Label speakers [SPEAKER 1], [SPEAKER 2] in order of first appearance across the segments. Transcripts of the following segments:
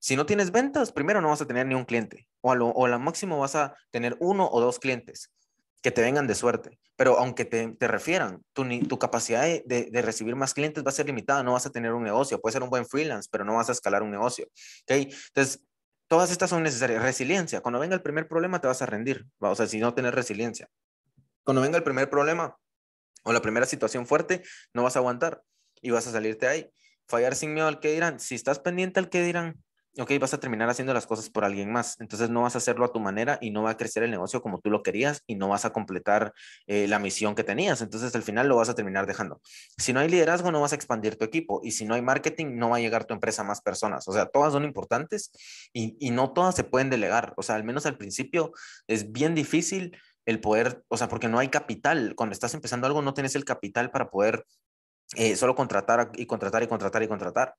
[SPEAKER 1] Si no tienes ventas, primero no vas a tener ni un cliente, o a lo, o máximo vas a tener uno o dos clientes que te vengan de suerte. Pero aunque te, te refieran, tu, tu capacidad de, de, recibir más clientes va a ser limitada, no vas a tener un negocio, puede ser un buen freelance, pero no vas a escalar un negocio. ¿okay? Entonces, todas estas son necesarias. Resiliencia, cuando venga el primer problema te vas a rendir, o sea, si no tienes resiliencia. Cuando venga el primer problema o la primera situación fuerte, no vas a aguantar y vas a salirte ahí. Fallar sin miedo al que dirán. Si estás pendiente al que dirán, ok, vas a terminar haciendo las cosas por alguien más. Entonces no vas a hacerlo a tu manera y no va a crecer el negocio como tú lo querías y no vas a completar eh, la misión que tenías. Entonces al final lo vas a terminar dejando. Si no hay liderazgo, no vas a expandir tu equipo y si no hay marketing, no va a llegar tu empresa a más personas. O sea, todas son importantes y, no todas se pueden delegar. O sea, al menos al principio es bien difícil el poder, o sea, porque no hay capital. Cuando estás empezando algo, no tienes el capital para poder eh, solo contratar y contratar y contratar y contratar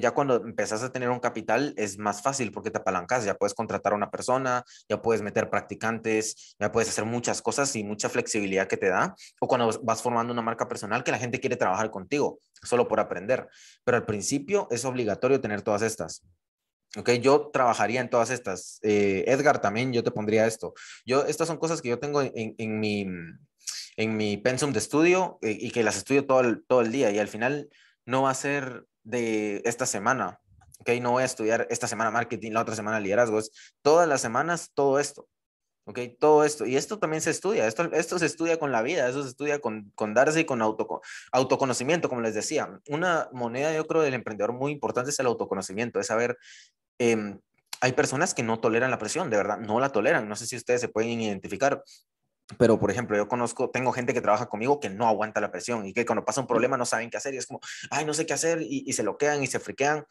[SPEAKER 1] ya cuando empezás a tener un capital es más fácil porque te apalancas, ya puedes contratar a una persona, ya puedes meter practicantes, ya puedes hacer muchas cosas y mucha flexibilidad que te da. O cuando vas formando una marca personal que la gente quiere trabajar contigo, solo por aprender. Pero al principio es obligatorio tener todas estas. Okay, yo trabajaría en todas estas. Eh, Edgar también, yo te pondría esto. Yo, estas son cosas que yo tengo en, en mi, en mi pensum de estudio eh, y que las estudio todo todo el día y al final no va a ser de esta semana. Ok, no voy a estudiar esta semana marketing, la otra semana liderazgo. Es todas las semanas todo esto. Ok, todo esto. Y esto también se estudia. Esto, esto se estudia con la vida. Eso se estudia con, con darse y con autoconocimiento, como les decía. Una moneda, yo creo, del emprendedor muy importante es el autoconocimiento. Es saber. Em, hay personas que no toleran la presión, de verdad, no la toleran. No sé si ustedes se pueden identificar. Pero, por ejemplo, yo conozco, tengo gente que trabaja conmigo que no aguanta la presión y que cuando pasa un problema no saben qué hacer y es como, ay, no sé qué hacer y, se lo y se friquean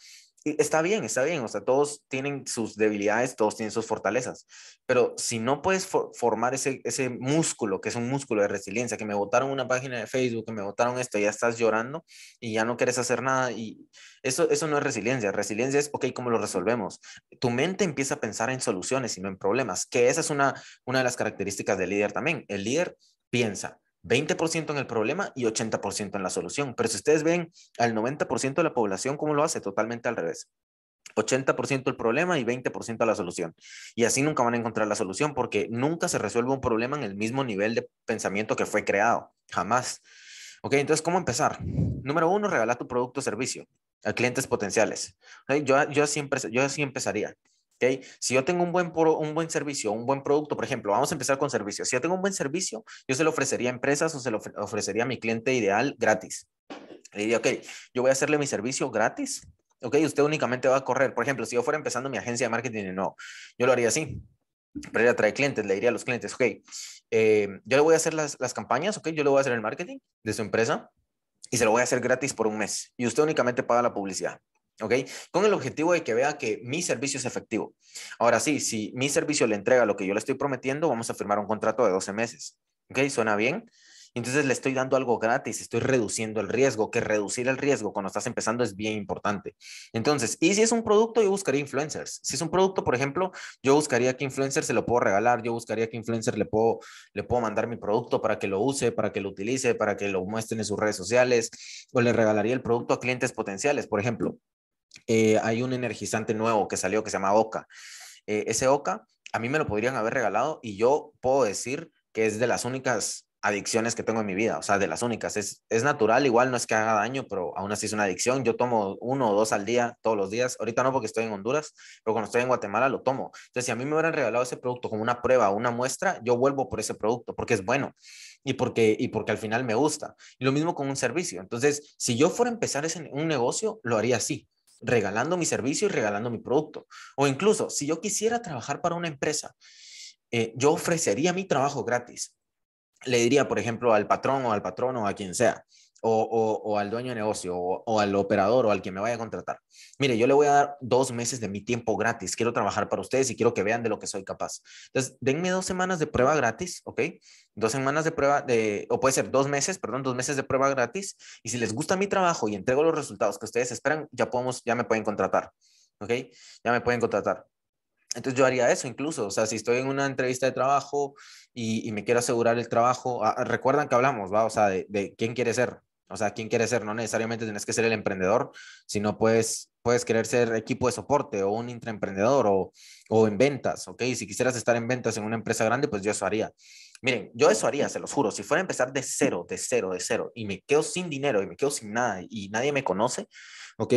[SPEAKER 1] está bien, está bien, o sea, todos tienen sus debilidades, todos tienen sus fortalezas, pero si no puedes formar ese, músculo, que es un músculo de resiliencia, que me botaron una página de Facebook, que me botaron esto, ya estás llorando y ya no quieres hacer nada, y eso, no es resiliencia, resiliencia es, ok, ¿cómo lo resolvemos? Tu mente empieza a pensar en soluciones y no en problemas, que esa es una de las características del líder también, el líder piensa, 20% en el problema y 80% en la solución. Pero si ustedes ven al 90% de la población, ¿cómo lo hace? Totalmente al revés. 80% el problema y 20% la solución. Y así nunca van a encontrar la solución porque nunca se resuelve un problema en el mismo nivel de pensamiento que fue creado. Jamás. Ok, entonces, ¿cómo empezar? Número uno, regala tu producto o servicio a clientes potenciales. yo, siempre, yo así empezaría. ¿Okay? Si yo tengo un buen, un buen servicio, un buen producto, por ejemplo, vamos a empezar con servicios. Si yo tengo un buen servicio, yo se lo ofrecería a empresas o se lo ofrecería a mi cliente ideal gratis. Le diría, ok, yo voy a hacerle mi servicio gratis, ok, usted únicamente va a correr. Por ejemplo, si yo fuera empezando mi agencia de marketing, no, yo lo haría así. Pero ella trae clientes, le diría a los clientes, ok, eh, yo le voy a hacer las, las campañas, ok, yo le voy a hacer el marketing de su empresa y se lo voy a hacer gratis por un mes y usted únicamente paga la publicidad. ¿ok? Con el objetivo de que vea que mi servicio es efectivo. Ahora sí, si mi servicio le entrega lo que yo le estoy prometiendo, vamos a firmar un contrato de 12 meses, ¿ok? ¿Suena bien? Entonces le estoy dando algo gratis, estoy reduciendo el riesgo, que reducir el riesgo cuando estás empezando es bien importante. Entonces, y si es un producto, yo buscaría influencers. Si es un producto, por ejemplo, yo buscaría que influencers se lo puedo regalar, yo buscaría que influencers le puedo, le puedo mandar mi producto para que lo use, para que lo utilice, para que lo muestren en sus redes sociales, o le regalaría el producto a clientes potenciales, por ejemplo. Eh, hay un energizante nuevo que salió que se llama Oca. Eh, ese Oca a mí me lo podrían haber regalado y yo puedo decir que es de las únicas adicciones que tengo en mi vida, o sea, de las únicas. Es, natural, igual no es que haga daño, pero aún así es una adicción. Yo tomo uno o dos al día, todos los días. Ahorita no porque estoy en Honduras, pero cuando estoy en Guatemala lo tomo. Entonces, si a mí me hubieran regalado ese producto como una prueba, una muestra, yo vuelvo por ese producto porque es bueno y porque, y porque al final me gusta. Y lo mismo con un servicio. Entonces, si yo fuera a empezar ese, un negocio, lo haría así regalando mi servicio y regalando mi producto. O incluso, si yo quisiera trabajar para una empresa, eh, yo ofrecería mi trabajo gratis. Le diría, por ejemplo, al patrón o al patrón o a quien sea, o, al dueño de negocio o, al operador o al que me vaya a contratar. Mire, yo le voy a dar dos meses de mi tiempo gratis. Quiero trabajar para ustedes y quiero que vean de lo que soy capaz. Entonces, denme dos semanas de prueba gratis, ¿ok? Dos semanas de prueba, de, o puede ser dos meses, perdón, dos meses de prueba gratis. Y si les gusta mi trabajo y entrego los resultados que ustedes esperan, ya podemos, ya me pueden contratar, ¿ok? Ya me pueden contratar. Entonces yo haría eso incluso, o sea, si estoy en una entrevista de trabajo y, me quiero asegurar el trabajo, ah, ah, recuerdan que hablamos, ¿va? O sea, de, de, quién quiere ser, o sea, ¿quién quiere ser? No necesariamente tienes que ser el emprendedor, sino puedes, puedes querer ser equipo de soporte o un intraemprendedor o, o en ventas, ¿ok? Si quisieras estar en ventas en una empresa grande, pues yo eso haría. Miren, yo eso haría, se los juro. Si fuera a empezar de cero, de cero, de cero, y me quedo sin dinero y me quedo sin nada y nadie me conoce, ¿ok?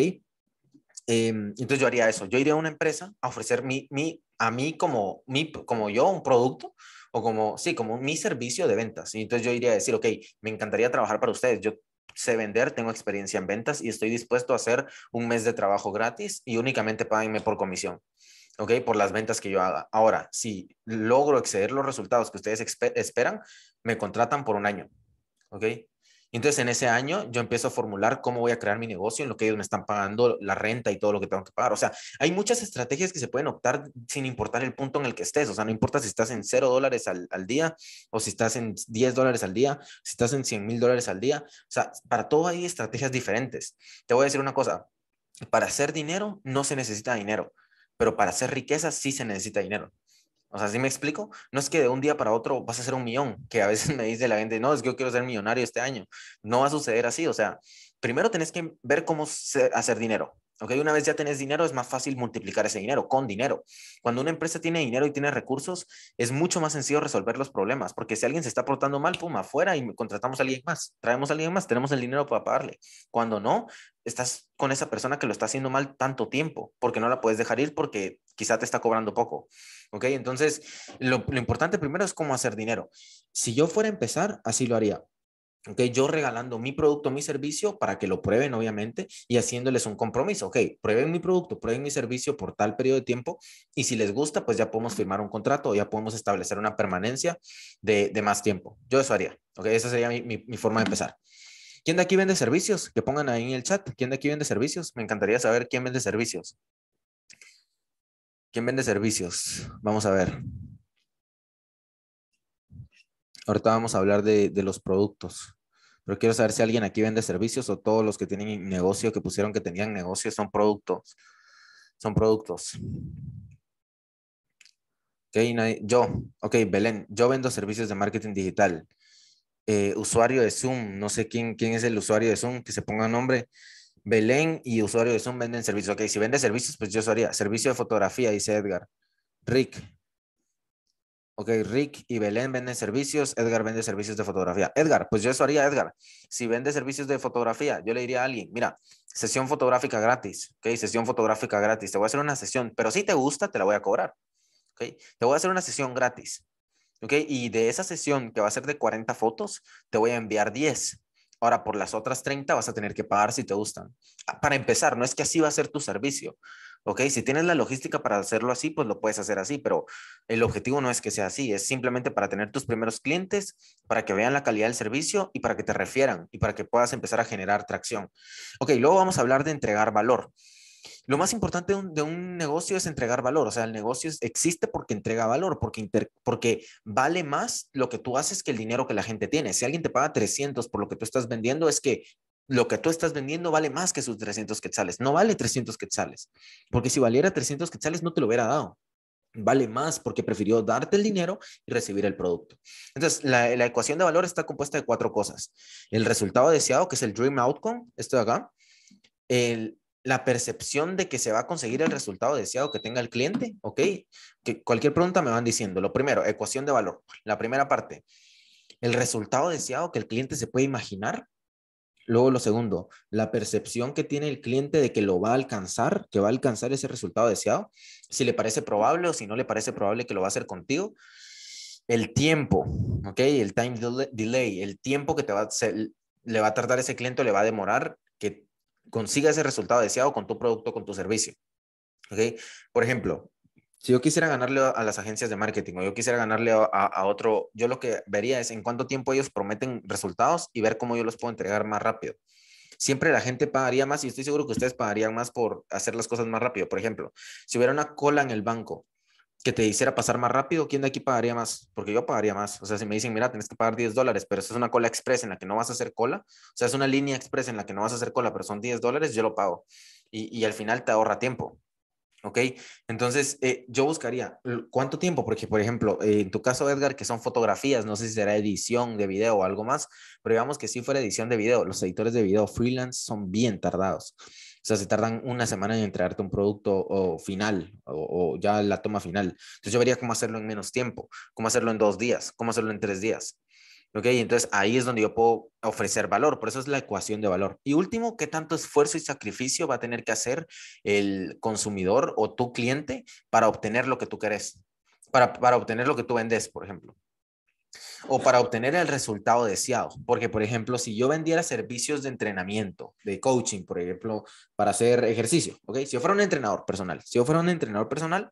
[SPEAKER 1] Em, entonces yo haría eso. Yo iría a una empresa a ofrecer mi, mi, a mí como, mi, como yo un producto o como, sí, como mi servicio de ventas. Y entonces yo iría a decir, ok, me encantaría trabajar para ustedes. Yo sé vender, tengo experiencia en ventas y estoy dispuesto a hacer un mes de trabajo gratis y únicamente pagarme por comisión. ¿ok? Por las ventas que yo haga. Ahora, si logro exceder los resultados que ustedes esperan, me contratan por un año, ¿ok? Entonces, en ese año yo empiezo a formular cómo voy a crear mi negocio, en lo que ellos me están pagando, la renta y todo lo que tengo que pagar. O sea, hay muchas estrategias que se pueden optar sin importar el punto en el que estés. O sea, no importa si estás en 0 dólares al, al, día o si estás en 10 dólares al día, si estás en 100 mil dólares al día. O sea, para todo hay estrategias diferentes. Te voy a decir una cosa, para hacer dinero no se necesita dinero, pero para hacer riqueza sí se necesita dinero. O sea, ¿sí me explico? No es que de un día para otro vas a ser un millón, que a veces me dice la gente, no, es que yo quiero ser millonario este año. No va a suceder así. O sea, primero tenés que ver cómo hacer dinero. ¿ok? Una vez ya tenés dinero, es más fácil multiplicar ese dinero con dinero. Cuando una empresa tiene dinero y tiene recursos, es mucho más sencillo resolver los problemas, porque si alguien se está portando mal, pum, afuera y contratamos a alguien más, traemos a alguien más, tenemos el dinero para pagarle. Cuando no, estás con esa persona que lo está haciendo mal tanto tiempo, porque no la puedes dejar ir porque quizá te está cobrando poco. ¿ok? Entonces, lo, importante primero es cómo hacer dinero. Si yo fuera a empezar, así lo haría. ¿Ok? Yo regalando mi producto, mi servicio para que lo prueben, obviamente, y haciéndoles un compromiso. Ok, prueben mi producto, prueben mi servicio por tal periodo de tiempo, y si les gusta, pues ya podemos firmar un contrato, ya podemos establecer una permanencia de, más tiempo. Yo eso haría. Ok, esa sería mi, mi forma de empezar. ¿Quién de aquí vende servicios? Que pongan ahí en el chat. ¿Quién de aquí vende servicios? Me encantaría saber quién vende servicios. ¿Quién vende servicios? Vamos a ver. Ahorita vamos a hablar de, los productos. Pero quiero saber si alguien aquí vende servicios o todos los que tienen negocio, que pusieron que tenían negocio, son productos. Son productos. yo, ok, Belén, yo vendo servicios de marketing digital. Eh, usuario de Zoom, no sé quién, quién es el usuario de Zoom, que se ponga nombre. Belén y usuario de Zoom venden servicios. Ok, si vende servicios, pues yo haría. servicio de fotografía, dice Edgar. Rick. Ok, Rick y Belén venden servicios, Edgar vende servicios de fotografía. Edgar, pues yo eso haría, Edgar. Si vende servicios de fotografía, yo le diría a alguien, mira, sesión fotográfica gratis, ok, sesión fotográfica gratis, te voy a hacer una sesión, pero si te gusta, te la voy a cobrar, ok, te voy a hacer una sesión gratis, ok, y de esa sesión que va a ser de 40 fotos, te voy a enviar 10, Ahora, por las otras 30 vas a tener que pagar si te gustan. Ah, para empezar, no es que así va a ser tu servicio. ¿ok? Si tienes la logística para hacerlo así, pues lo puedes hacer así, pero el objetivo no es que sea así, es simplemente para tener tus primeros clientes, para que vean la calidad del servicio y para que te refieran y para que puedas empezar a generar tracción. Ok, luego vamos a hablar de entregar valor. Lo más importante de un, negocio es entregar valor, o sea, el negocio existe porque entrega valor, porque, porque vale más lo que tú haces que el dinero que la gente tiene. Si alguien te paga 300 por lo que tú estás vendiendo, es que lo que tú estás vendiendo vale más que sus 300 quetzales. No vale 300 quetzales, porque si valiera 300 quetzales no te lo hubiera dado. Vale más porque prefirió darte el dinero y recibir el producto. Entonces, la, la ecuación de valor está compuesta de cuatro cosas. El resultado deseado, que es el dream outcome, esto de acá. El, la percepción de que se va a conseguir el resultado deseado que tenga el cliente, ¿ok? Que cualquier pregunta me van diciendo. Lo primero, ecuación de valor. La primera parte, el resultado deseado que el cliente se puede imaginar. Luego lo segundo, la percepción que tiene el cliente de que lo va a alcanzar, que va a alcanzar ese resultado deseado, si le parece probable o si no le parece probable que lo va a hacer contigo. El tiempo, ¿ok? El time delay, el tiempo que te va, le va a tardar ese cliente o le va a demorar que consiga ese resultado deseado con tu producto, con tu servicio. ¿Okay? Por ejemplo, si yo quisiera ganarle a, las agencias de marketing o yo quisiera ganarle a, otro, yo lo que vería es en cuánto tiempo ellos prometen resultados y ver cómo yo los puedo entregar más rápido. Siempre la gente pagaría más y estoy seguro que ustedes pagarían más por hacer las cosas más rápido. Por ejemplo, si hubiera una cola en el banco que te hiciera pasar más rápido, ¿quién de aquí pagaría más? Porque yo pagaría más. O sea, si me dicen, mira, tienes que pagar 10 dólares, pero eso es una cola express en la que no vas a hacer cola, o sea, es una línea express en la que no vas a hacer cola, pero son 10 dólares, yo lo pago. Y, al final te ahorra tiempo. ¿Ok? Entonces, eh, yo buscaría cuánto tiempo, porque, por ejemplo, eh, en tu caso, Edgar, que son fotografías, no sé si será edición de video o algo más, pero digamos que si fuera edición de video, los editores de video freelance son bien tardados. O sea, se tardan una semana en entregarte un producto final o, ya la toma final. Entonces yo vería cómo hacerlo en menos tiempo, cómo hacerlo en dos días, cómo hacerlo en tres días. ¿Ok? Entonces ahí es donde yo puedo ofrecer valor, por eso es la ecuación de valor. Y último, ¿qué tanto esfuerzo y sacrificio va a tener que hacer el consumidor o tu cliente para obtener lo que tú querés? Para, para obtener lo que tú vendes, por ejemplo o para obtener el resultado deseado. Porque, por ejemplo, si yo vendiera servicios de entrenamiento, de coaching, por ejemplo, para hacer ejercicio, ¿ok? Si yo fuera un entrenador personal, si yo fuera un entrenador personal,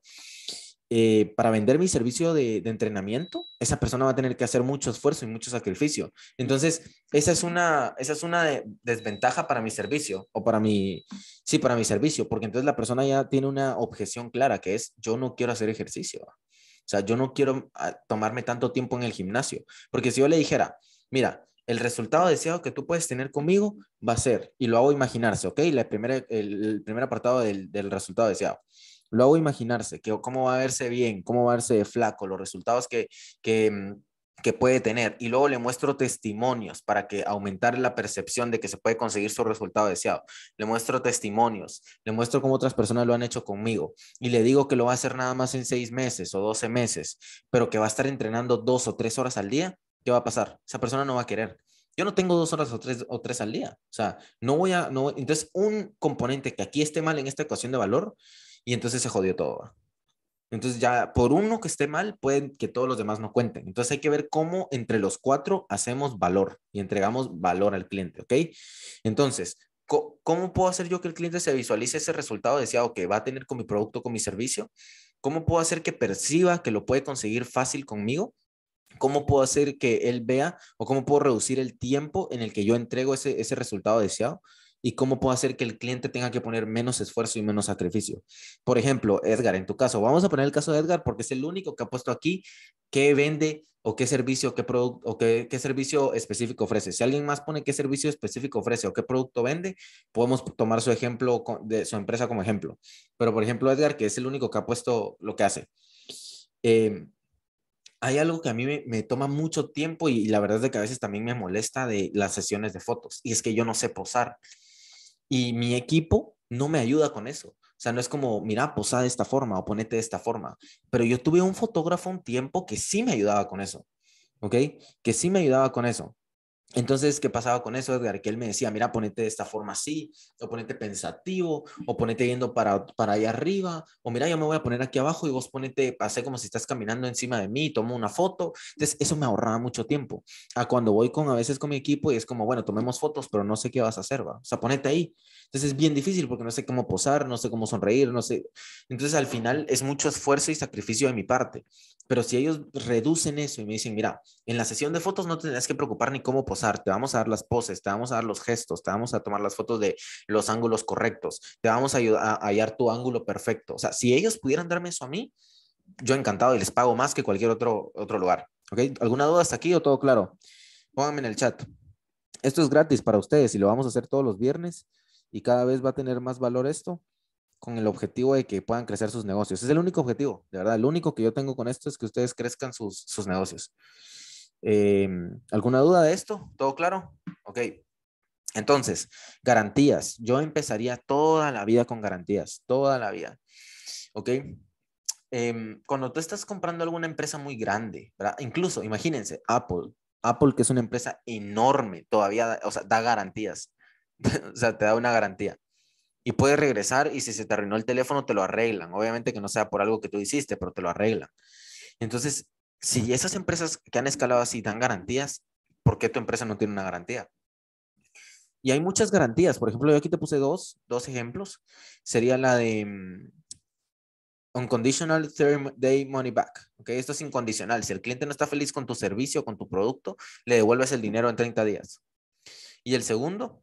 [SPEAKER 1] eh, para vender mi servicio de, entrenamiento, esa persona va a tener que hacer mucho esfuerzo y mucho sacrificio. Entonces, esa es una, desventaja para mi servicio o para mi, sí, para mi servicio, porque entonces la persona ya tiene una objeción clara que es, yo no quiero hacer ejercicio. O sea, yo no quiero ah, tomarme tanto tiempo en el gimnasio, porque si yo le dijera, mira, el resultado deseado que tú puedes tener conmigo va a ser, y lo hago imaginarse, ¿ok? La primera, el, primer apartado del, resultado deseado. Lo hago imaginarse, que cómo va a verse bien, cómo va a verse flaco, los resultados que, que mm, que puede tener y luego le muestro testimonios para que aumentar la percepción de que se puede conseguir su resultado deseado. Le muestro testimonios, le muestro cómo otras personas lo han hecho conmigo y le digo que lo va a hacer nada más en seis meses o doce meses, pero que va a estar entrenando dos o tres horas al día, ¿qué va a pasar? Esa persona no va a querer. Yo no tengo dos horas o tres, o tres al día. O sea, no voy a... No, entonces, un componente que aquí esté mal en esta ecuación de valor y entonces se jodió todo. Entonces ya por uno que esté mal, pueden que todos los demás no cuenten. Entonces hay que ver cómo entre los cuatro hacemos valor y entregamos valor al cliente, ¿ok? Entonces, ¿cómo puedo hacer yo que el cliente se visualice ese resultado? deseado que va a tener con mi producto, con mi servicio. ¿Cómo puedo hacer que perciba que lo puede conseguir fácil conmigo? ¿Cómo puedo hacer que él vea o cómo puedo reducir el tiempo en el que yo entrego ese, ese resultado deseado? y cómo puedo hacer que el cliente tenga que poner menos esfuerzo y menos sacrificio. Por ejemplo, Edgar, en tu caso, vamos a poner el caso de Edgar porque es el único que ha puesto aquí qué vende o qué servicio, qué producto o qué, servicio específico ofrece. Si alguien más pone qué servicio específico ofrece o qué producto vende, podemos tomar su ejemplo de su empresa como ejemplo. Pero por ejemplo, Edgar, que es el único que ha puesto lo que hace. Em, hay algo que a mí me, toma mucho tiempo y, la verdad es que a veces también me molesta de las sesiones de fotos y es que yo no sé posar. Y mi equipo no me ayuda con eso. O sea, no es como, mira, posa de esta forma o ponete de esta forma. Pero yo tuve un fotógrafo un tiempo que sí me ayudaba con eso, ¿ok? Que sí me ayudaba con eso. Entonces, ¿qué pasaba con eso, Edgar? Que él me decía, mira, ponete de esta forma así, o ponete pensativo, o ponete yendo para, para allá arriba, o mira, yo me voy a poner aquí abajo y vos ponete, hace como si estás caminando encima de mí, tomo una foto. Entonces, eso me ahorraba mucho tiempo. A cuando voy con, a veces con mi equipo y es como, bueno, tomemos fotos, pero no sé qué vas a hacer, va. O sea, ponete ahí. Entonces, es bien difícil porque no sé cómo posar, no sé cómo sonreír, no sé. Entonces, al final, es mucho esfuerzo y sacrificio de mi parte. Pero si ellos reducen eso y me dicen, mira, en la sesión de fotos no tendrás que preocupar ni cómo posar, te vamos a dar las poses, te vamos a dar los gestos, te vamos a tomar las fotos de los ángulos correctos, te vamos a ayudar a hallar tu ángulo perfecto. O sea, si ellos pudieran darme eso a mí, yo encantado y les pago más que cualquier otro, otro lugar. ¿Ok? ¿Alguna duda hasta aquí o todo claro? Pónganme en el chat. Esto es gratis para ustedes y lo vamos a hacer todos los viernes y cada vez va a tener más valor esto con el objetivo de que puedan crecer sus negocios. es el único objetivo, de verdad. Lo único que yo tengo con esto es que ustedes crezcan sus, negocios. Em, ¿Alguna duda de esto? ¿Todo claro? Ok. Entonces, garantías. Yo empezaría toda la vida con garantías, toda la vida. ¿Ok? Em, cuando tú estás comprando alguna empresa muy grande, ¿verdad? incluso, imagínense, Apple. Apple, que es una empresa enorme, todavía, o sea, da garantías. o sea, te da una garantía y puedes regresar y si se te arruinó el teléfono te lo arreglan. Obviamente que no sea por algo que tú hiciste, pero te lo arreglan. Entonces, si esas empresas que han escalado así dan garantías, ¿por qué tu empresa no tiene una garantía? Y hay muchas garantías. Por ejemplo, yo aquí te puse dos, ejemplos. Sería la de mm, Unconditional Third Day Money Back. ¿okay? Esto es incondicional. Si el cliente no está feliz con tu servicio, con tu producto, le devuelves el dinero en 30 días. Y el segundo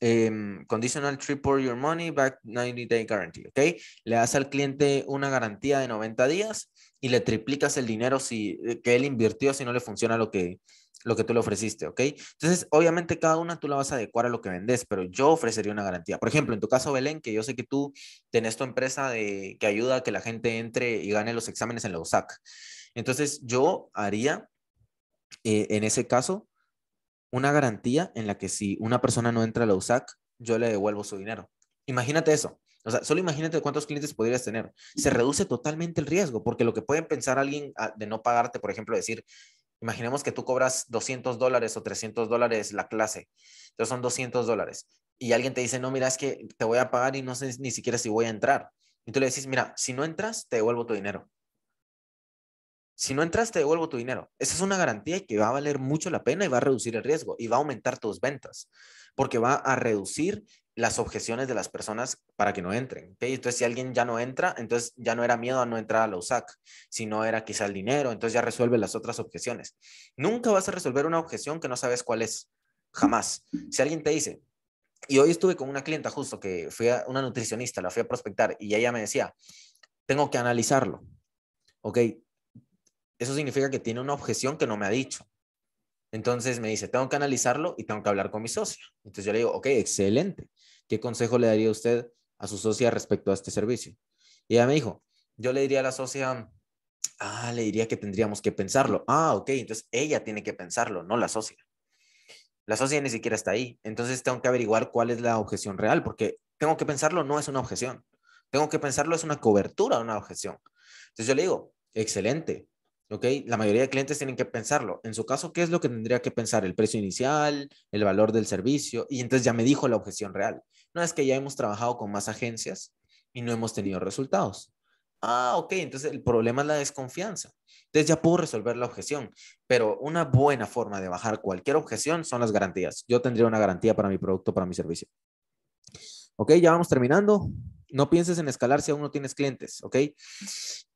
[SPEAKER 1] Em, conditional your money back 90 day guarantee, ¿ok? Le das al cliente una garantía de 90 días y le triplicas el dinero si, eh, que él invirtió si no le funciona lo que, lo que tú le ofreciste, ¿ok? Entonces, obviamente cada una tú la vas a adecuar a lo que vendes, pero yo ofrecería una garantía. Por ejemplo, en tu caso, Belén, que yo sé que tú tenés tu empresa que ayuda a que la gente entre y gane los exámenes en la USAC. Entonces, yo haría, eh, en ese caso, una garantía en la que si una persona no entra a la USAC, yo le devuelvo su dinero. Imagínate eso. O sea, solo imagínate cuántos clientes podrías tener. Se reduce totalmente el riesgo, porque lo que puede pensar alguien ah, de no pagarte, por ejemplo, decir, imaginemos que tú cobras 200 dólares o 300 dólares la clase, entonces son 200 dólares, y alguien te dice, no, mira, es que te voy a pagar y no sé ni siquiera si voy a entrar. Y tú le decís, mira, si no entras, te devuelvo tu dinero. Si no entras, te devuelvo tu dinero. Esa es una garantía que va a valer mucho la pena y va a reducir el riesgo y va a aumentar tus ventas, porque va a reducir las objeciones de las personas para que no entren. Entonces, si alguien ya no entra, entonces ya no era miedo a no entrar a la USAC, no era quizá el dinero, entonces ya resuelve las otras objeciones. Nunca vas a resolver una objeción que no sabes cuál es, jamás. Si alguien te dice, y hoy estuve con una clienta justo que fui a una nutricionista, la fui a prospectar y ella me decía, tengo que analizarlo. Ok, eso significa que tiene una objeción que no me ha dicho. Entonces me dice, tengo que analizarlo y tengo que hablar con mi socio. Entonces yo le digo, ok, excelente. ¿Qué consejo le daría usted a su socia respecto a este servicio? Y ella me dijo, yo le diría a la socia, ah, le diría que tendríamos que pensarlo. Ah, ok, entonces ella tiene que pensarlo, no la socia. La socia ni siquiera está ahí. Entonces tengo que averiguar cuál es la objeción real, porque tengo que pensarlo no es una objeción. Tengo que pensarlo es una cobertura a una objeción. Entonces yo le digo, excelente, ¿ok? La mayoría de clientes tienen que pensarlo. En su caso, ¿qué es lo que tendría que pensar? El precio inicial, el valor del servicio, y entonces ya me dijo la objeción real. No es que ya hemos trabajado con más agencias y no hemos tenido resultados. Ah, ok, entonces el problema es la desconfianza. Entonces ya puedo resolver la objeción, pero una buena forma de bajar cualquier objeción son las garantías. Yo tendría una garantía para mi producto, para mi servicio. Ok, ya vamos terminando no pienses en escalar si aún no tienes clientes, ¿ok?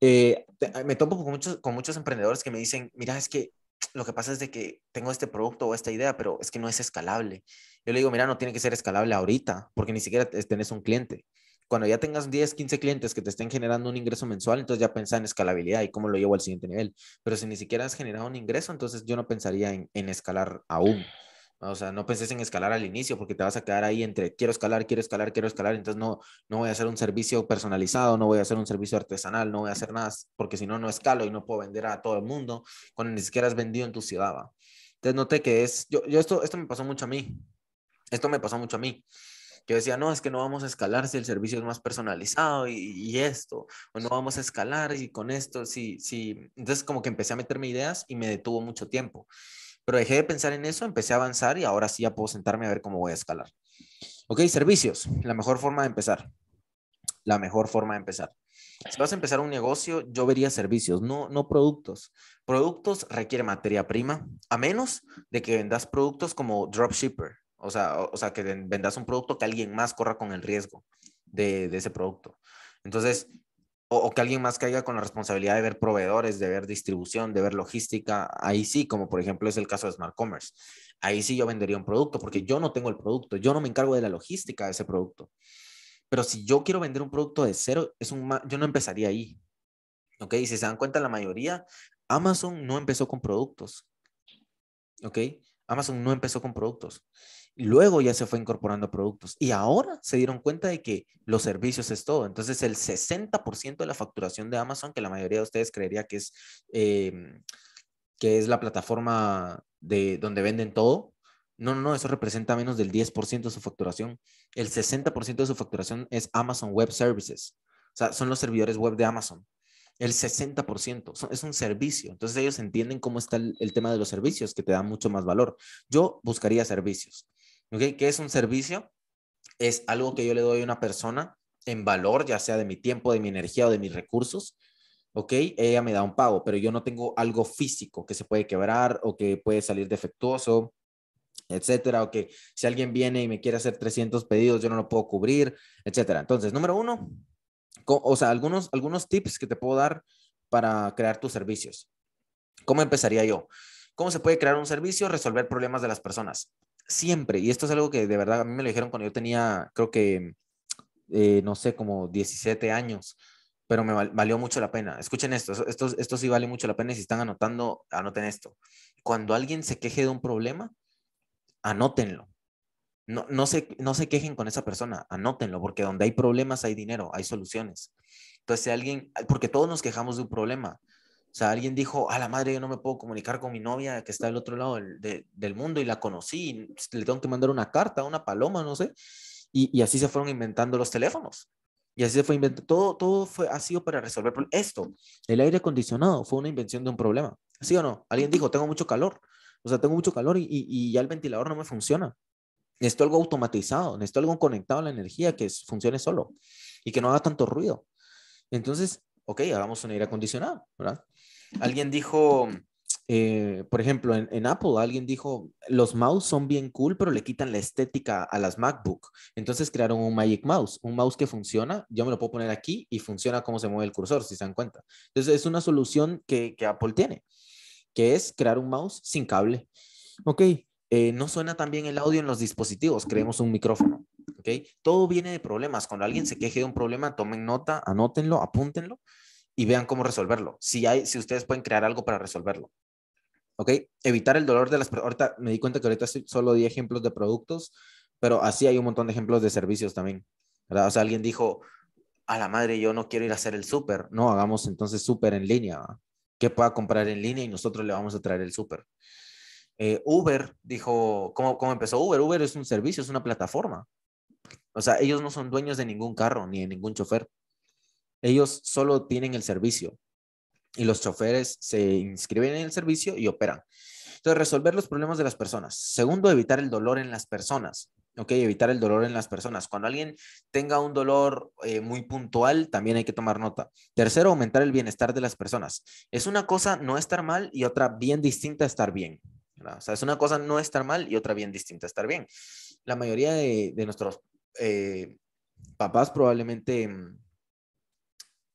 [SPEAKER 1] Eh, me topo con muchos, con muchos emprendedores que me dicen, mira, es que lo que pasa es de que tengo este producto o esta idea, pero es que no es escalable. Yo le digo, mira, no tiene que ser escalable ahorita, porque ni siquiera tenés un cliente. Cuando ya tengas 10, 15 clientes que te estén generando un ingreso mensual, entonces ya pensá en escalabilidad y cómo lo llevo al siguiente nivel. Pero si ni siquiera has generado un ingreso, entonces yo no pensaría en, en escalar aún. O sea, no penses en escalar al inicio porque te vas a quedar ahí entre quiero escalar, quiero escalar, quiero escalar. Entonces no, no voy a hacer un servicio personalizado, no voy a hacer un servicio artesanal, no voy a hacer nada porque si no, no escalo y no puedo vender a todo el mundo cuando ni siquiera has vendido en tu ciudad. Entonces noté que es, yo, yo esto, esto me pasó mucho a mí. Esto me pasó mucho a mí que decía, no, es que no vamos a escalar si el servicio es más personalizado y, y, esto, o no vamos a escalar y con esto, sí, sí. Entonces como que empecé a meterme ideas y me detuvo mucho tiempo. Pero dejé de pensar en eso, empecé a avanzar y ahora sí ya puedo sentarme a ver cómo voy a escalar. Ok, servicios, la mejor forma de empezar. La mejor forma de empezar. Si vas a empezar un negocio, yo vería servicios, no, no productos. Productos requiere materia prima, a menos de que vendas productos como dropshipper, o sea, o, sea que vendas un producto que alguien más corra con el riesgo de, de ese producto. Entonces, o, que alguien más caiga con la responsabilidad de ver proveedores, de ver distribución, de ver logística. Ahí sí, como por ejemplo es el caso de Smart Commerce. Ahí sí yo vendería un producto porque yo no tengo el producto, yo no me encargo de la logística de ese producto. Pero si yo quiero vender un producto de cero, es un, yo no empezaría ahí. ¿Ok? Y si se dan cuenta, la mayoría, Amazon no empezó con productos. ¿Ok? Amazon no empezó con productos. Luego ya se fue incorporando productos y ahora se dieron cuenta de que los servicios es todo. Entonces el 60% de la facturación de Amazon, que la mayoría de ustedes creería que es, em, que es la plataforma de donde venden todo, no, no, no, eso representa menos del 10% de su facturación. El 60% de su facturación es Amazon Web Services. O sea, son los servidores web de Amazon. El 60% es un servicio. Entonces ellos entienden cómo está el, tema de los servicios, que te da mucho más valor. Yo buscaría servicios. ¿ok? ¿Qué es un servicio? Es algo que yo le doy a una persona en valor, ya sea de mi tiempo, de mi energía o de mis recursos, ¿ok? Ella me da un pago, pero yo no tengo algo físico que se puede quebrar o que puede salir defectuoso, etcétera, o que si alguien viene y me quiere hacer 300 pedidos, yo no lo puedo cubrir, etcétera. Entonces, número uno, o sea, algunos, algunos tips que te puedo dar para crear tus servicios. ¿Cómo empezaría yo? ¿Cómo se puede crear un servicio? Resolver problemas de las personas siempre, y esto es algo que de verdad a mí me lo dijeron cuando yo tenía, creo que, eh, no sé, como 17 años, pero me valió mucho la pena. Escuchen esto, esto, esto sí vale mucho la pena si están anotando, anoten esto. Cuando alguien se queje de un problema, anótenlo. No, no, se, no se quejen con esa persona, anótenlo, porque donde hay problemas hay dinero, hay soluciones. Entonces, si alguien, porque todos nos quejamos de un problema, o sea, alguien dijo, a la madre, yo no me puedo comunicar con mi novia que está del otro lado del, del mundo y la conocí, le tengo que mandar una carta, una paloma, no sé. Y, y, así se fueron inventando los teléfonos. Y así se fue inventando. Todo, todo fue, ha sido para resolver esto. El aire acondicionado fue una invención de un problema. ¿Sí o no? Alguien dijo, tengo mucho calor. O sea, tengo mucho calor y, y ya el ventilador no me funciona. Necesito algo automatizado, necesito algo conectado a la energía que funcione solo y que no haga tanto ruido. Entonces, ok, hagamos un aire acondicionado, ¿verdad? Alguien dijo, eh, por ejemplo, en, Apple, alguien dijo, los mouse son bien cool, pero le quitan la estética a las MacBook. Entonces crearon un Magic Mouse, un mouse que funciona, yo me lo puedo poner aquí y funciona como se mueve el cursor, si se dan cuenta. Entonces es una solución que, Apple tiene, que es crear un mouse sin cable. Ok, eh, no suena tan bien el audio en los dispositivos, creemos un micrófono. ¿ok? Todo viene de problemas. Cuando alguien se queje de un problema, tomen nota, anótenlo, apúntenlo y vean cómo resolverlo. Si, hay, si ustedes pueden crear algo para resolverlo. ¿Ok? Evitar el dolor de las personas. Ahorita me di cuenta que ahorita solo di ejemplos de productos, pero así hay un montón de ejemplos de servicios también. O sea, alguien dijo, a la madre, yo no quiero ir a hacer el súper. No, hagamos entonces súper en línea. Que pueda comprar en línea y nosotros le vamos a traer el súper. Eh, Uber dijo, ¿cómo, ¿cómo empezó Uber? Uber es un servicio, es una plataforma. O sea, ellos no son dueños de ningún carro ni de ningún chofer. Ellos solo tienen el servicio y los choferes se inscriben en el servicio y operan. Entonces, resolver los problemas de las personas. Segundo, evitar el dolor en las personas. ¿ok? Evitar el dolor en las personas. Cuando alguien tenga un dolor eh, muy puntual, también hay que tomar nota. Tercero, aumentar el bienestar de las personas. Es una cosa no estar mal y otra bien distinta estar bien. O sea, es una cosa no estar mal y otra bien distinta estar bien. La mayoría de nuestros eh, papás probablemente mm,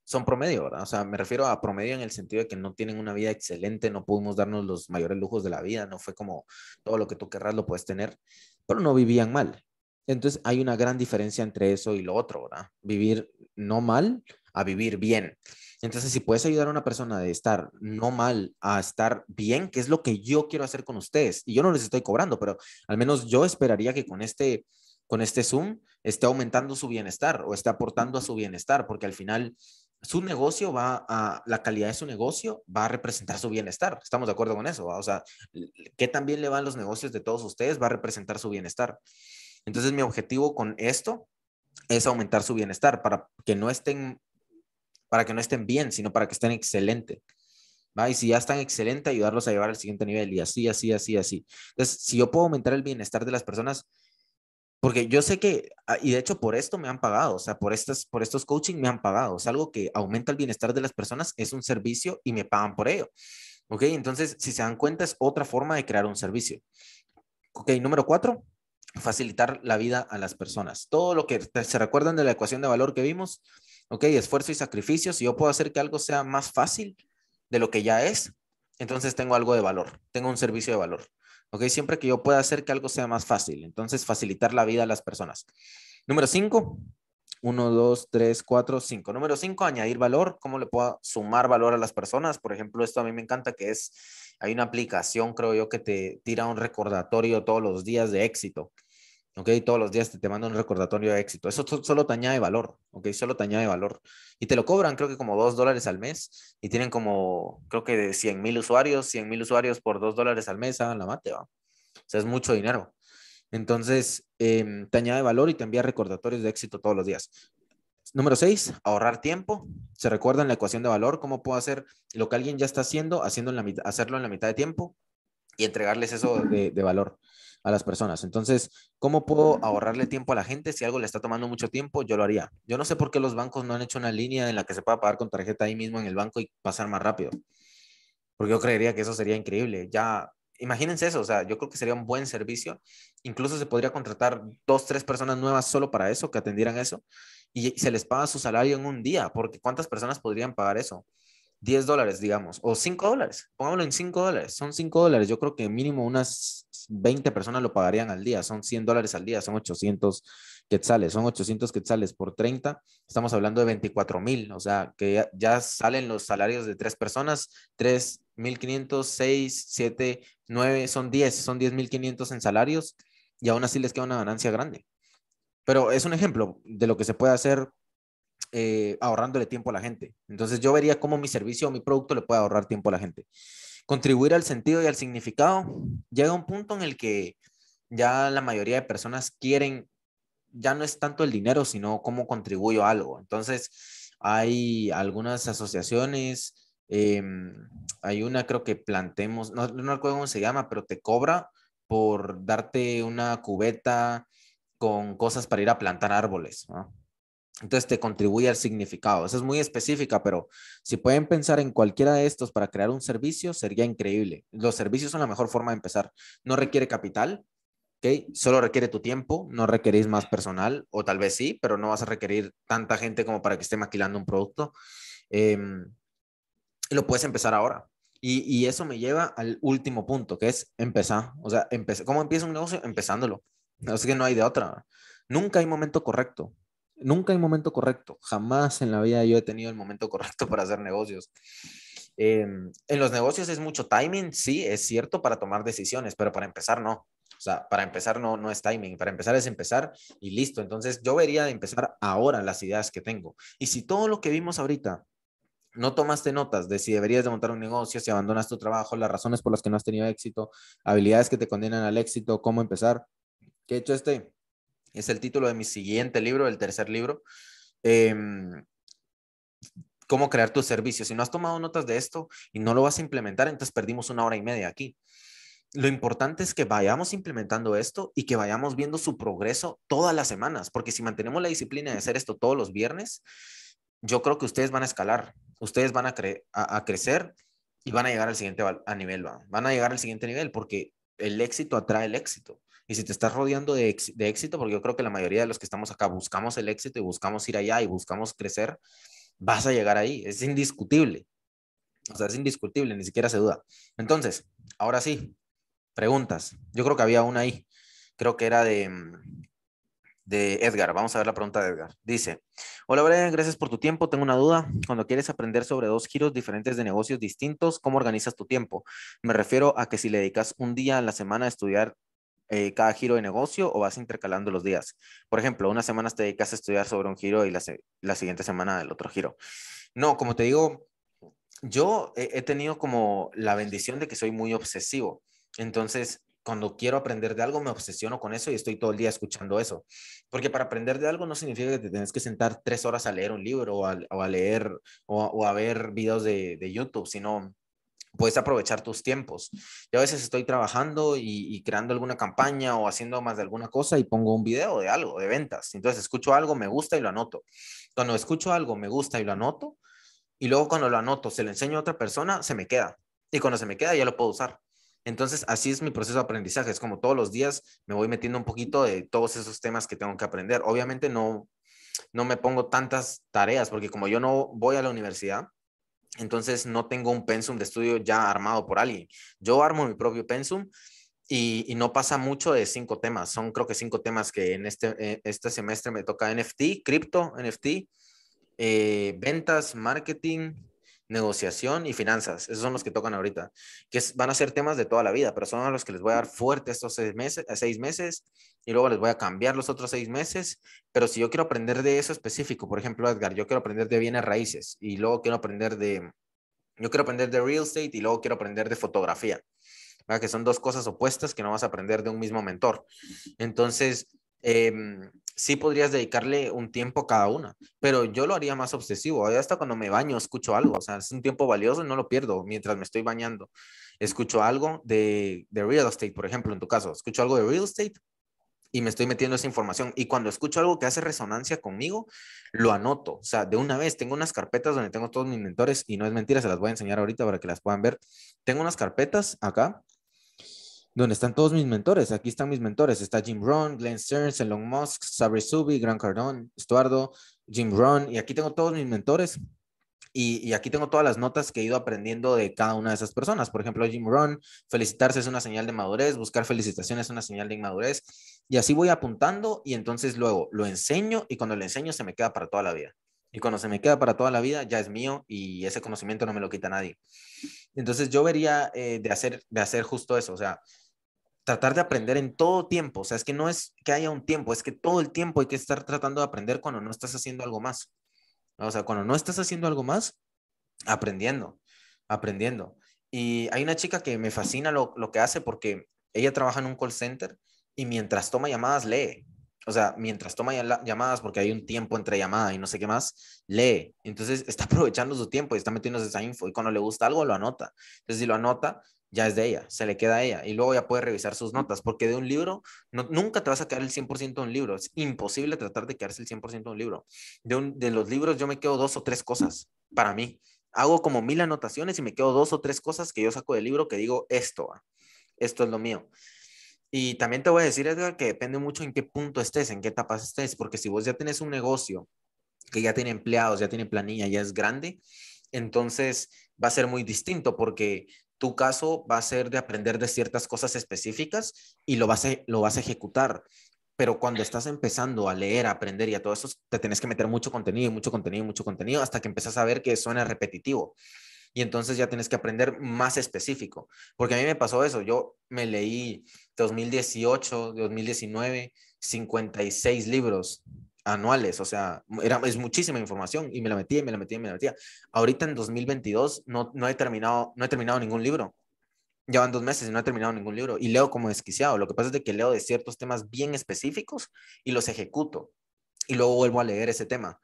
[SPEAKER 1] son promedio, ¿verdad? O sea, me refiero a promedio en el sentido de que no tienen una vida excelente, no pudimos darnos los mayores lujos de la vida, no fue como todo lo que tú querrás lo puedes tener, pero no vivían mal. Entonces hay una gran diferencia entre eso y lo otro, ¿verdad? Vivir no mal a vivir bien. Entonces, si puedes ayudar a una persona de estar no mal a estar bien, que es lo que yo quiero hacer con ustedes, y yo no les estoy cobrando, pero al menos yo esperaría que con este con este Zoom está aumentando su bienestar o está aportando a su bienestar, porque al final su negocio va a, la calidad de su negocio va a representar su bienestar. Estamos de acuerdo con eso. O sea, que también le van los negocios de todos ustedes va a representar su bienestar. Entonces, mi objetivo con esto es aumentar su bienestar para que no estén, para que no estén bien, sino para que estén excelente. Y si ya están excelente, ayudarlos a llevar al siguiente nivel y así, así, así, así. Entonces, si yo puedo aumentar el bienestar de las personas, porque yo sé que, ah, y de hecho por esto me han pagado, o sea, por, estas, por estos coaching me han pagado, es algo que aumenta el bienestar de las personas, es un servicio y me pagan por ello. ¿Ok? Entonces, si se dan cuenta, es otra forma de crear un servicio. ¿Ok? Número cuatro, facilitar la vida a las personas. Todo lo que se recuerdan de la ecuación de valor que vimos, ¿ok? Esfuerzo y sacrificio. Si yo puedo hacer que algo sea más fácil de lo que ya es, entonces tengo algo de valor, tengo un servicio de valor. Siempre que yo pueda hacer que algo sea más fácil. Entonces, facilitar la vida a las personas. Número cinco, uno, dos, tres, cuatro, 5. Número cinco, añadir valor. ¿Cómo le puedo sumar valor a las personas? Por ejemplo, esto a mí me encanta que es, hay una aplicación, creo yo, que te tira un recordatorio todos los días de éxito. Todos los días te, te manda un recordatorio de éxito. Eso solo te añade valor, ¿ok? Solo te añade valor. Y te lo cobran, creo que como 2 dólares al mes. Y tienen como, creo que de 100 mil usuarios, 100 mil usuarios por 2 dólares al mes, hagan la mate, ¿va? O sea, es mucho dinero. Entonces, eh, te añade valor y te envía recordatorios de éxito todos los días. Número 6, ahorrar tiempo. Se recuerda en la ecuación de valor cómo puedo hacer lo que alguien ya está haciendo, haciendo en la hacerlo en la mitad de tiempo y entregarles eso de, de valor a las personas. Entonces, ¿cómo puedo ahorrarle tiempo a la gente? Si algo le está tomando mucho tiempo, yo lo haría. Yo no sé por qué los bancos no han hecho una línea en la que se pueda pagar con tarjeta ahí mismo en el banco y pasar más rápido. Porque yo creería que eso sería increíble. Ya, imagínense eso, o sea, yo creo que sería un buen servicio. Incluso se podría contratar dos, tres personas nuevas solo para eso, que atendieran eso, y se les paga su salario en un día, porque ¿cuántas personas podrían pagar eso? 10 dólares, digamos, o cinco dólares, pongámoslo en cinco dólares, son cinco dólares, yo creo que mínimo unas 20 personas lo pagarían al día, son 100 dólares al día, son 800 quetzales, son 800 quetzales por 30, estamos hablando de 24 mil, o sea, que ya, salen los salarios de tres personas, 3,500, 6, 7, 9, son 10, son 10.500 en salarios y aún así les queda una ganancia grande. Pero es un ejemplo de lo que se puede hacer eh, ahorrándole tiempo a la gente. Entonces yo vería cómo mi servicio o mi producto le puede ahorrar tiempo a la gente contribuir al sentido y al significado, llega un punto en el que ya la mayoría de personas quieren, ya no es tanto el dinero, sino cómo contribuyo a algo. Entonces, hay algunas asociaciones, em, hay una creo que plantemos, no, no recuerdo cómo se llama, pero te cobra por darte una cubeta con cosas para ir a plantar árboles. ¿no? Entonces te contribuye al significado. Esa es muy específica, pero si pueden pensar en cualquiera de estos para crear un servicio, sería increíble. Los servicios son la mejor forma de empezar. No requiere capital, Solo requiere tu tiempo, no requerís más personal, o tal vez sí, pero no vas a requerir tanta gente como para que esté maquilando un producto. Em, lo puedes empezar ahora. Y, eso me lleva al último punto, que es empezar. O sea, ¿cómo empieza un negocio? Empezándolo. Así que no hay de otra. Nunca hay momento correcto. Nunca hay momento correcto. Jamás en la vida yo he tenido el momento correcto para hacer negocios. Em, en los negocios es mucho timing, sí, es cierto, para tomar decisiones, pero para empezar no. O sea, para empezar no, no es timing, para empezar es empezar y listo. Entonces yo vería de empezar ahora las ideas que tengo. Y si todo lo que vimos ahorita no tomaste notas de si deberías de montar un negocio, si abandonas tu trabajo, las razones por las que no has tenido éxito, habilidades que te condenan al éxito, cómo empezar, ¿qué hecho este? es el título de mi siguiente libro, el tercer libro. Em, cómo crear tus servicios. Si no has tomado notas de esto y no lo vas a implementar, entonces perdimos una hora y media aquí. Lo importante es que vayamos implementando esto y que vayamos viendo su progreso todas las semanas, porque si mantenemos la disciplina de hacer esto todos los viernes, yo creo que ustedes van a escalar, ustedes van a, crecer y van a llegar al siguiente a nivel, van a llegar al siguiente nivel, porque el éxito atrae el éxito. Y si te estás rodeando de, éxito, porque yo creo que la mayoría de los que estamos acá buscamos el éxito y buscamos ir allá y buscamos crecer, vas a llegar ahí. Es indiscutible. O sea, es indiscutible, ni siquiera se duda. Entonces, ahora sí, preguntas. Yo creo que había una ahí. Creo que era de, mm, de Edgar. Vamos a ver la pregunta de Edgar. Dice, hola Brian, gracias por tu tiempo. Tengo una duda. Cuando quieres aprender sobre dos giros diferentes de negocios distintos, ¿cómo organizas tu tiempo? Me refiero a que si le dedicas un día a la semana a estudiar eh, cada giro de negocio o vas intercalando los días. Por ejemplo, unas semanas te dedicas a estudiar sobre un giro y la, la siguiente semana el otro giro. No, como te digo, yo he, tenido como la bendición de que soy muy obsesivo. Entonces, cuando quiero aprender de algo, me obsesiono con eso y estoy todo el día escuchando eso. Porque para aprender de algo no significa que te tenés que sentar tres horas a leer un libro o a, leer o, a, ver videos de, de YouTube, sino puedes aprovechar tus tiempos. Yo a veces estoy trabajando y, creando alguna campaña o haciendo más de alguna cosa y pongo un video de algo, de ventas. Entonces escucho algo, me gusta y lo anoto. Cuando escucho algo, me gusta y lo anoto. Y luego cuando lo anoto, se lo enseño a otra persona, se me queda. Y cuando se me queda, ya lo puedo usar. Entonces, así es mi proceso de aprendizaje. Es como todos los días me voy metiendo un poquito de todos esos temas que tengo que aprender. Obviamente no, no me pongo tantas tareas porque como yo no voy a la universidad, entonces no tengo un pensum de estudio ya armado por alguien. Yo armo mi propio pensum y, no pasa mucho de cinco temas. Son creo que cinco temas que en este, eh, este semestre me toca NFT, cripto, NFT, eh, ventas, marketing, negociación y finanzas. Esos son los que tocan ahorita, que van a ser temas de toda la vida, pero son los que les voy a dar fuerte estos seis meses, seis meses y luego les voy a cambiar los otros seis meses. Pero si yo quiero aprender de eso específico, por ejemplo, Edgar, yo quiero aprender de bienes raíces y luego quiero aprender de, yo quiero aprender de real estate y luego quiero aprender de fotografía, ¿verdad? que son dos cosas opuestas que no vas a aprender de un mismo mentor. Entonces, em, sí podrías dedicarle un tiempo a cada una, pero yo lo haría más obsesivo. hasta cuando me baño escucho algo, o sea, es un tiempo valioso y no lo pierdo mientras me estoy bañando. Escucho algo de, de real estate, por ejemplo, en tu caso, escucho algo de real estate y me estoy metiendo esa información. Y cuando escucho algo que hace resonancia conmigo, lo anoto. O sea, de una vez tengo unas carpetas donde tengo todos mis mentores y no es mentira, se las voy a enseñar ahorita para que las puedan ver. Tengo unas carpetas acá donde están todos mis mentores. Aquí están mis mentores. Está Jim ron Glenn Stearns, Elon Musk, Sabri Subi, Gran Cardone, Estuardo, Jim ron Y aquí tengo todos mis mentores. Y, y, aquí tengo todas las notas que he ido aprendiendo de cada una de esas personas. Por ejemplo, Jim ron felicitarse es una señal de madurez, buscar felicitaciones es una señal de inmadurez. Y así voy apuntando y entonces luego lo enseño y cuando lo enseño se me queda para toda la vida. Y cuando se me queda para toda la vida, ya es mío y ese conocimiento no me lo quita nadie. Entonces yo vería eh, de, hacer, de hacer justo eso, o sea, tratar de aprender en todo tiempo. O sea, es que no es que haya un tiempo, es que todo el tiempo hay que estar tratando de aprender cuando no estás haciendo algo más. O sea, cuando no estás haciendo algo más, aprendiendo, aprendiendo. Y hay una chica que me fascina lo, lo que hace porque ella trabaja en un call center y mientras toma llamadas lee o sea, mientras toma llamadas, porque hay un tiempo entre llamada y no sé qué más, lee. Entonces está aprovechando su tiempo y está metiéndose esa info. Y cuando le gusta algo, lo anota. Entonces, si lo anota, ya es de ella, se le queda a ella. Y luego ya puede revisar sus notas, porque de un libro, nunca te vas a quedar el 100% de un libro. Es imposible tratar de quedarse el 100% de un libro. De, un, de los libros, yo me quedo dos o tres cosas para mí. Hago como mil anotaciones y me quedo dos o tres cosas que yo saco del libro que digo, esto esto es lo mío. Y también te voy a decir, Edgar, que depende mucho en qué punto estés, en qué etapa estés, porque si vos ya tenés un negocio que ya tiene empleados, ya tiene planilla, ya es grande, entonces va a ser muy distinto porque tu caso va a ser de aprender de ciertas cosas específicas y lo vas a, e, lo vas a ejecutar. Pero cuando estás empezando a leer, a aprender y a todo eso, te tenés que meter mucho contenido, mucho contenido, mucho contenido, hasta que empezás a ver que suena repetitivo y entonces ya tienes que aprender más específico, porque a mí me pasó eso, yo me leí 2018, 2019, 56 libros anuales, o sea, era, es muchísima información y me la metía y me la metía y me la metía. Ahorita en 2022 no, no, he, terminado, no he terminado ningún libro. Llevan dos meses y no he terminado ningún libro y leo como desquiciado. Lo que pasa es de que leo de ciertos temas bien específicos y los ejecuto y luego vuelvo a leer ese tema.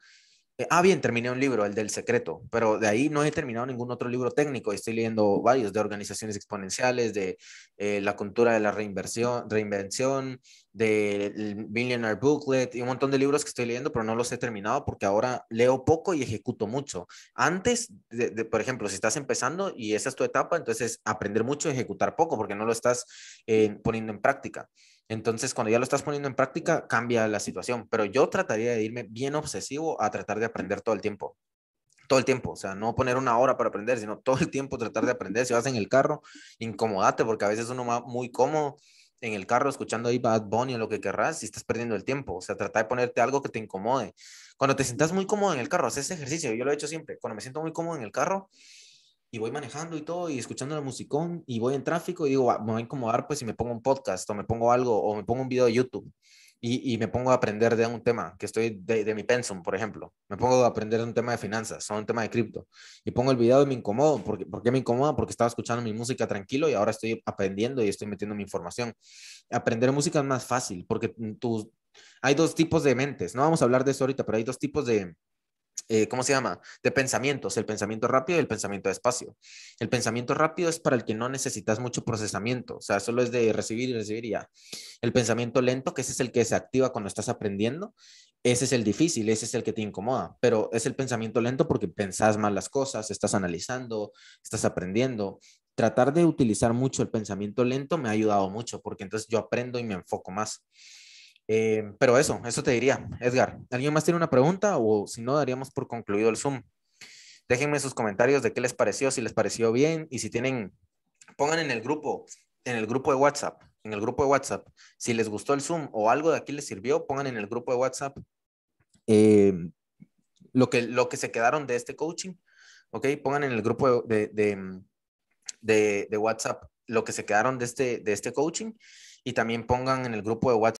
[SPEAKER 1] Eh, ah, bien, terminé un libro, el del secreto, pero de ahí no he terminado ningún otro libro técnico. Estoy leyendo varios de organizaciones exponenciales, de eh, la cultura de la reinversión, reinvención, del Billionaire Booklet y un montón de libros que estoy leyendo, pero no los he terminado porque ahora leo poco y ejecuto mucho. Antes, de, por ejemplo, si estás empezando y esa es tu etapa, entonces aprender mucho y ejecutar poco porque no lo estás eh, poniendo en práctica. Entonces, cuando ya lo estás poniendo en práctica, cambia la situación. Pero yo trataría de irme bien obsesivo a tratar de aprender todo el tiempo. Todo el tiempo, o sea, no poner una hora para aprender, sino todo el tiempo tratar de aprender. Si vas en el carro, incomodate, porque a veces uno va muy cómodo en el carro escuchando ahí Bad Bunny o lo que querrás y estás perdiendo el tiempo. O sea, trata de ponerte algo que te incomode. Cuando te sientas muy cómodo en el carro, haces ejercicio. Yo lo he hecho siempre. Cuando me siento muy cómodo en el carro, y voy manejando y todo y escuchando la musicón y voy en tráfico y digo, ah, me voy a incomodar pues si me pongo un podcast o me pongo algo o me pongo un video de YouTube y, y me pongo a aprender de un tema que estoy de, de, mi pensum, por ejemplo. Me pongo a aprender de un tema de finanzas o un tema de cripto y pongo el video y me incomodo. Porque, ¿Por qué me incomoda? Porque estaba escuchando mi música tranquilo y ahora estoy aprendiendo y estoy metiendo mi información. Aprender música es más fácil porque mm, tú, hay dos tipos de mentes. No vamos a hablar de eso ahorita, pero hay dos tipos de, eh, ¿cómo se llama? De pensamientos, el pensamiento rápido y el pensamiento despacio. El pensamiento rápido es para el que no necesitas mucho procesamiento, o sea, solo es de recibir y recibir ya. El pensamiento lento, que ese es el que se activa cuando estás aprendiendo, ese es el difícil, ese es el que te incomoda, pero es el pensamiento lento porque pensás mal las cosas, estás analizando, estás aprendiendo. Tratar de utilizar mucho el pensamiento lento me ha ayudado mucho porque entonces yo aprendo y me enfoco más. Eh, pero eso, eso te diría. Edgar, ¿alguien más tiene una pregunta o si no, daríamos por concluido el Zoom? Déjenme sus comentarios de qué les pareció, si les pareció bien y si tienen, pongan en el grupo, en el grupo de WhatsApp, en el grupo de WhatsApp, si les gustó el Zoom o algo de aquí les sirvió, pongan en el grupo de WhatsApp eh, lo, que, lo que se quedaron de este coaching, ¿ok? Pongan en el grupo de, WhatsApp lo que se quedaron de este, de este coaching y también pongan en el grupo de WhatsApp.